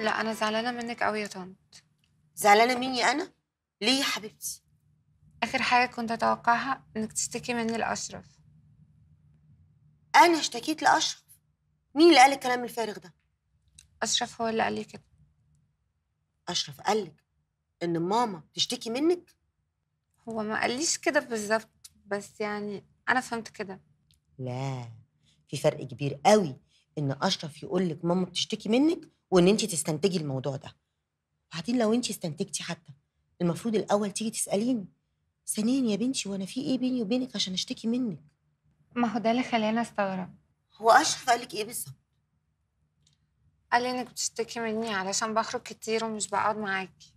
لا انا زعلانه منك قوي يا طنط زعلانه مني انا ليه يا حبيبتي اخر حاجه كنت اتوقعها انك تشتكي مني لاشرف انا اشتكيت لاشرف مين اللي قال الكلام الفارغ ده اشرف هو اللي قال لي كده اشرف قال لك ان ماما تشتكي منك هو ما قاليش كده بالظبط بس يعني انا فهمت كده لا في فرق كبير قوي ان اشرف يقول لك ماما بتشتكي منك وان انت تستنتجي الموضوع ده بعدين لو انت استنتجتي حتى المفروض الاول تيجي تساليني ثانيا يا بنتي وانا في ايه بيني وبينك عشان اشتكي منك ما هو ده اللي خلاني استغرب هو اشرف قالك ايه بالظبط قال لي انك بتشتكي مني علشان بخرج كتير ومش بقعد معاكي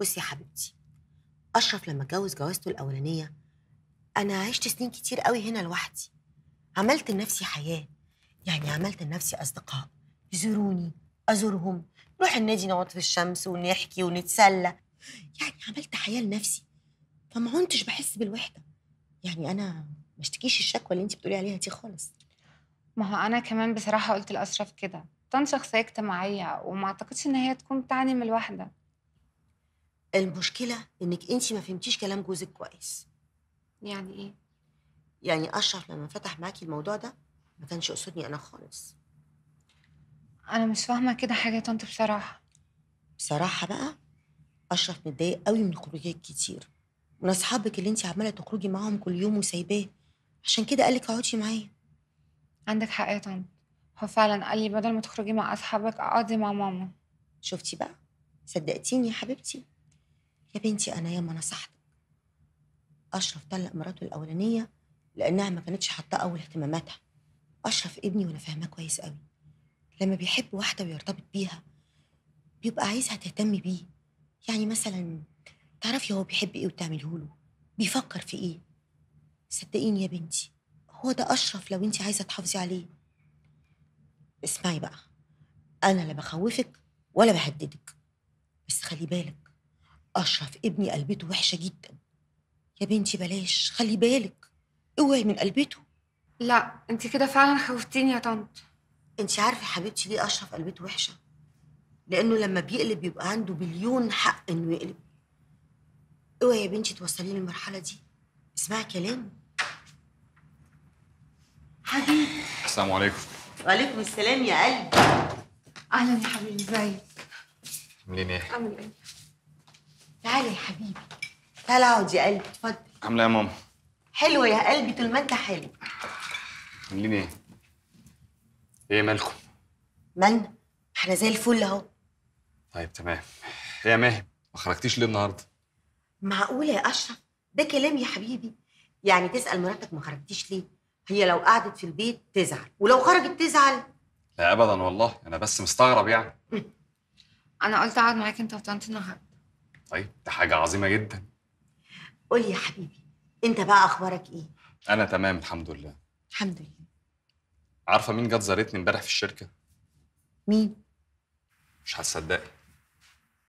بصي يا حبيبتي اشرف لما اتجوز جوازته الاولانيه انا عشت سنين كتير قوي هنا لوحدي عملت لنفسي حياه يعني عملت لنفسي اصدقاء يزوروني ازورهم نروح النادي نقعد في الشمس ونحكي ونتسلى يعني عملت حياه لنفسي فما كنتش بحس بالوحده يعني انا ما اشتكيش الشكوى اللي انت بتقولي عليها دي خالص ما هو انا كمان بصراحه قلت لاشرف كده طن شخصيه اجتماعيه وما اعتقدش ان هي تكون بتعاني من الوحده المشكله انك انت ما فهمتيش كلام جوزك كويس يعني ايه يعني اشرف لما فتح معاكي الموضوع ده ما كانش يقصدني انا خالص انا مش فاهمه كده حاجه يا طنط بصراحه بصراحه بقى اشرف متضايق قوي من خروجات كتير من اصحابك اللي انت عماله تخرجي معاهم كل يوم وسايباه عشان كده قالك اقعدي معايا عندك حق يا طنط هو فعلا قال لي بدل ما تخرجي مع اصحابك اقعدي مع ماما شفتي بقى صدقتيني يا حبيبتي يا بنتي انا ياما نصحتك اشرف طلق مراته الاولانيه لانها ما كانتش حاطاه اول اهتماماتها اشرف ابني وانا فاهماه كويس قوي لما بيحب واحدة ويرتبط بيها بيبقى عايزها تهتم بيه يعني مثلا تعرفي هو بيحب ايه وتعمله له بيفكر في ايه صدقيني يا بنتي هو ده اشرف لو انت عايزه تحافظي عليه اسمعي بقى انا لا بخوفك ولا بهددك بس خلي بالك اشرف ابني قلبته وحشه جدا يا بنتي بلاش خلي بالك اوعي من قلبته لا انت كده فعلا خوفتيني يا طنط انت عارفه حبيبتي ليه اشرف قلبته وحشه لانه لما بيقلب بيبقى عنده بليون حق انه يقلب اوعي يا بنتي توصلي للمرحله دي اسمعي كلامي حبيبي السلام عليكم وعليكم السلام يا قلبي اهلا يا حبيبي ازيك عاملين ايه عامل ايه تعالى يا حبيبي تعالى اقعد يا قلبي اتفضل عامله ايه يا ماما حلوه يا قلبي طول ما انت حلو عاملين ايه ايه مالكم؟ مالنا؟ احنا زي الفل اهو طيب تمام ايه يا ماهي ما خرجتيش ليه النهارده؟ معقولة يا أشرف ده كلام يا حبيبي يعني تسأل مراتك ما خرجتيش ليه؟ هي لو قعدت في البيت تزعل ولو خرجت تزعل لا أبدا والله أنا بس مستغرب يعني أنا قلت أقعد معاك أنت وطنط النهارده طيب ده حاجة عظيمة جدا قول يا حبيبي أنت بقى أخبارك إيه؟ أنا تمام الحمد لله الحمد لله عارفه مين جت زارتني امبارح في الشركه مين مش هتصدقي